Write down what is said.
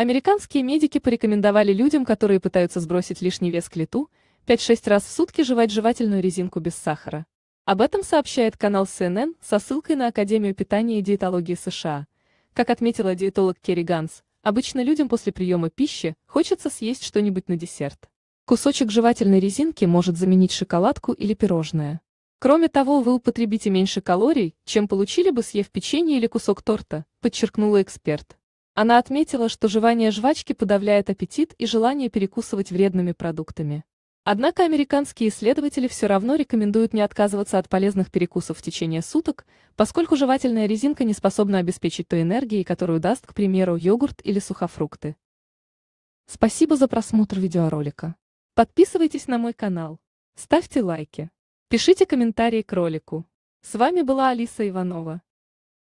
Американские медики порекомендовали людям, которые пытаются сбросить лишний вес к лету, 5-6 раз в сутки жевать жевательную резинку без сахара. Об этом сообщает канал CNN со ссылкой на Академию питания и диетологии США. Как отметила диетолог Керри Ганс, обычно людям после приема пищи хочется съесть что-нибудь на десерт. Кусочек жевательной резинки может заменить шоколадку или пирожное. Кроме того, вы употребите меньше калорий, чем получили бы съев печенье или кусок торта, подчеркнула эксперт. Она отметила, что жевание жвачки подавляет аппетит и желание перекусывать вредными продуктами. Однако американские исследователи все равно рекомендуют не отказываться от полезных перекусов в течение суток, поскольку жевательная резинка не способна обеспечить той энергией, которую даст, к примеру, йогурт или сухофрукты. Спасибо за просмотр видеоролика. Подписывайтесь на мой канал. Ставьте лайки. Пишите комментарии к ролику. С вами была Алиса Иванова.